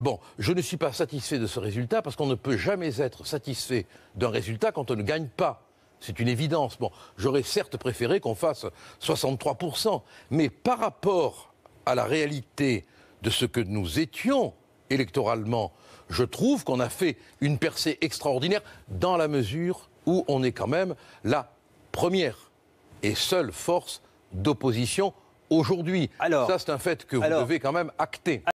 Bon, je ne suis pas satisfait de ce résultat parce qu'on ne peut jamais être satisfait d'un résultat quand on ne gagne pas. C'est une évidence. Bon, j'aurais certes préféré qu'on fasse 63%, mais par rapport à la réalité de ce que nous étions électoralement, je trouve qu'on a fait une percée extraordinaire dans la mesure où on est quand même la première et seule force d'opposition aujourd'hui. Ça, c'est un fait que vous devez quand même acter.